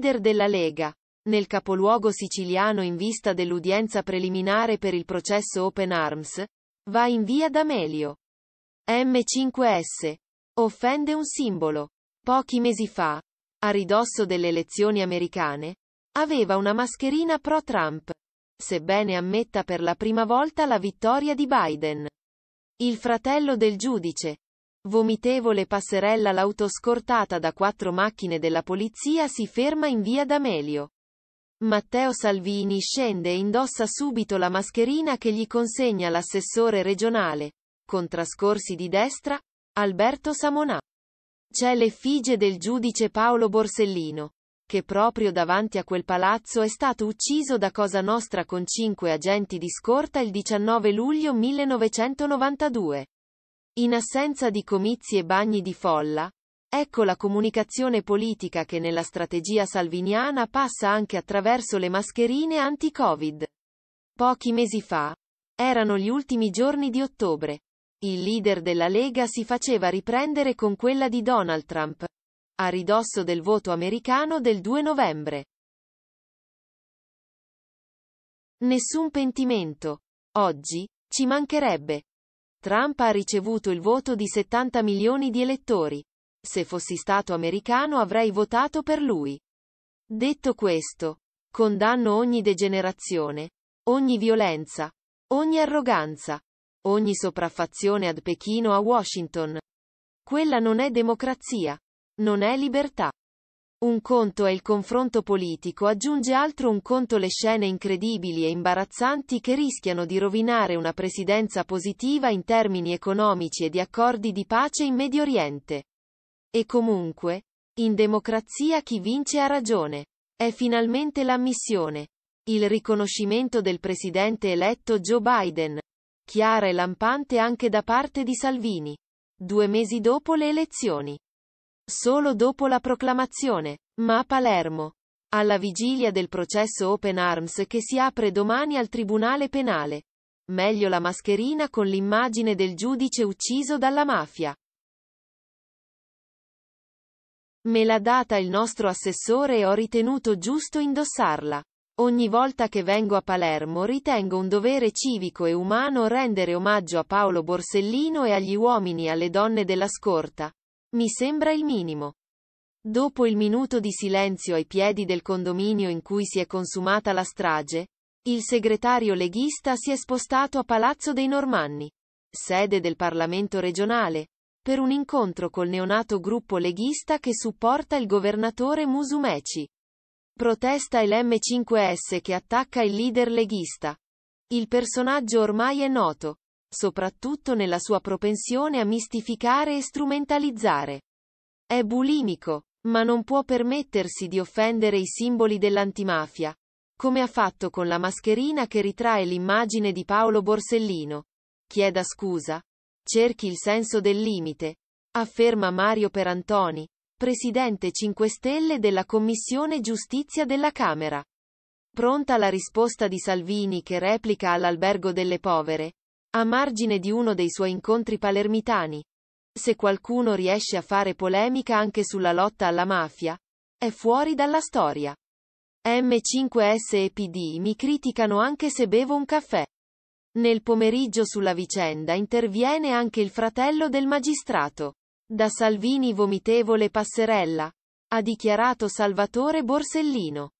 leader della Lega. Nel capoluogo siciliano in vista dell'udienza preliminare per il processo Open Arms, va in via D'Amelio. M5S. Offende un simbolo. Pochi mesi fa, a ridosso delle elezioni americane, aveva una mascherina pro-Trump, sebbene ammetta per la prima volta la vittoria di Biden. Il fratello del giudice, Vomitevole passerella l'auto scortata da quattro macchine della polizia si ferma in via D'Amelio. Matteo Salvini scende e indossa subito la mascherina che gli consegna l'assessore regionale, con trascorsi di destra, Alberto Samonà. C'è l'effigie del giudice Paolo Borsellino, che proprio davanti a quel palazzo è stato ucciso da Cosa Nostra con cinque agenti di scorta il 19 luglio 1992. In assenza di comizi e bagni di folla, ecco la comunicazione politica che nella strategia salviniana passa anche attraverso le mascherine anti-Covid. Pochi mesi fa, erano gli ultimi giorni di ottobre. Il leader della Lega si faceva riprendere con quella di Donald Trump, a ridosso del voto americano del 2 novembre. Nessun pentimento. Oggi, ci mancherebbe. Trump ha ricevuto il voto di 70 milioni di elettori. Se fossi stato americano avrei votato per lui. Detto questo, condanno ogni degenerazione, ogni violenza, ogni arroganza, ogni sopraffazione ad Pechino a Washington. Quella non è democrazia, non è libertà. Un conto è il confronto politico, aggiunge altro un conto le scene incredibili e imbarazzanti che rischiano di rovinare una presidenza positiva in termini economici e di accordi di pace in Medio Oriente. E comunque, in democrazia chi vince ha ragione. È finalmente l'ammissione. Il riconoscimento del presidente eletto Joe Biden. Chiara e lampante anche da parte di Salvini. Due mesi dopo le elezioni solo dopo la proclamazione, ma a Palermo. Alla vigilia del processo Open Arms che si apre domani al Tribunale Penale. Meglio la mascherina con l'immagine del giudice ucciso dalla mafia. Me l'ha data il nostro assessore e ho ritenuto giusto indossarla. Ogni volta che vengo a Palermo ritengo un dovere civico e umano rendere omaggio a Paolo Borsellino e agli uomini e alle donne della scorta, mi sembra il minimo. Dopo il minuto di silenzio ai piedi del condominio in cui si è consumata la strage, il segretario leghista si è spostato a Palazzo dei Normanni, sede del Parlamento regionale, per un incontro col neonato gruppo leghista che supporta il governatore Musumeci. Protesta l'M5S che attacca il leader leghista. Il personaggio ormai è noto soprattutto nella sua propensione a mistificare e strumentalizzare. È bulimico, ma non può permettersi di offendere i simboli dell'antimafia, come ha fatto con la mascherina che ritrae l'immagine di Paolo Borsellino. Chieda scusa, cerchi il senso del limite, afferma Mario Perantoni, Presidente 5 Stelle della Commissione Giustizia della Camera. Pronta la risposta di Salvini che replica all'albergo delle povere, a margine di uno dei suoi incontri palermitani. Se qualcuno riesce a fare polemica anche sulla lotta alla mafia, è fuori dalla storia. M5S e PD mi criticano anche se bevo un caffè. Nel pomeriggio sulla vicenda interviene anche il fratello del magistrato. Da Salvini vomitevole passerella. Ha dichiarato Salvatore Borsellino.